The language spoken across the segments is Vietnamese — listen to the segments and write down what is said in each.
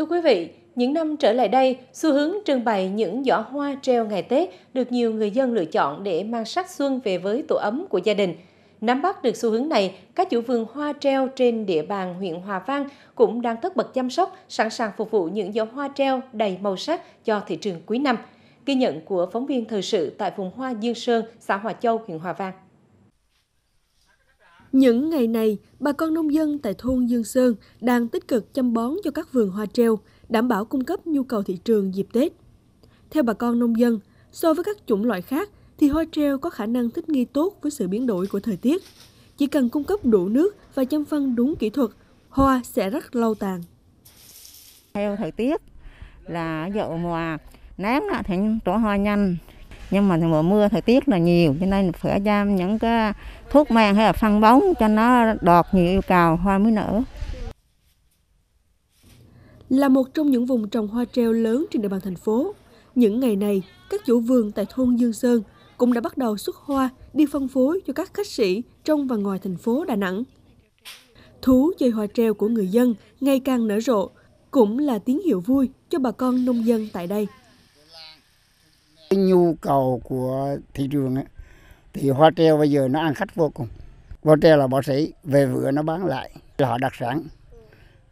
Thưa quý vị, những năm trở lại đây, xu hướng trưng bày những giỏ hoa treo ngày Tết được nhiều người dân lựa chọn để mang sắc xuân về với tổ ấm của gia đình. Nắm bắt được xu hướng này, các chủ vườn hoa treo trên địa bàn huyện Hòa Vang cũng đang tất bật chăm sóc, sẵn sàng phục vụ những giỏ hoa treo đầy màu sắc cho thị trường cuối năm. Ghi nhận của phóng viên thời sự tại vùng hoa Dương Sơn, xã Hòa Châu, huyện Hòa Vang. Những ngày này, bà con nông dân tại thôn Dương Sơn đang tích cực chăm bón cho các vườn hoa treo, đảm bảo cung cấp nhu cầu thị trường dịp Tết. Theo bà con nông dân, so với các chủng loại khác thì hoa treo có khả năng thích nghi tốt với sự biến đổi của thời tiết. Chỉ cần cung cấp đủ nước và chăm phân đúng kỹ thuật, hoa sẽ rất lâu tàn. Theo thời tiết là dậu mùa nắng thì trổ hoa nhanh, nhưng mà mùa mưa thời tiết là nhiều cho nên phải giam những cái thuốc men hay là phân bón cho nó đọt nhiều yêu cầu hoa mới nở là một trong những vùng trồng hoa treo lớn trên địa bàn thành phố. Những ngày này, các chủ vườn tại thôn Dương Sơn cũng đã bắt đầu xuất hoa đi phân phối cho các khách sĩ trong và ngoài thành phố Đà Nẵng. Thú chơi hoa treo của người dân ngày càng nở rộ cũng là tín hiệu vui cho bà con nông dân tại đây. Cái nhu cầu của thị trường ấy, thì hoa treo bây giờ nó ăn khách vô cùng. Hoa treo là bỏ sĩ, về vừa nó bán lại, là họ đặc sản.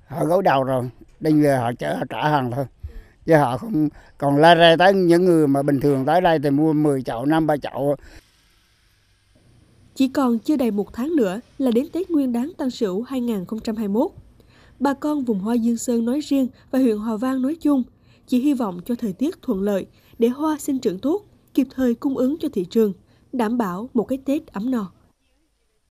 Họ gấu đầu rồi, đến về họ chở họ trả hàng thôi. Chứ họ không còn la ra tới những người mà bình thường tới đây thì mua 10 chậu, năm ba chậu. Chỉ còn chưa đầy một tháng nữa là đến Tết Nguyên đán Tân Sửu 2021. Bà con vùng Hoa Dương Sơn nói riêng và huyện Hòa Vang nói chung – chỉ hy vọng cho thời tiết thuận lợi để hoa sinh trưởng tốt, kịp thời cung ứng cho thị trường, đảm bảo một cái Tết ấm no.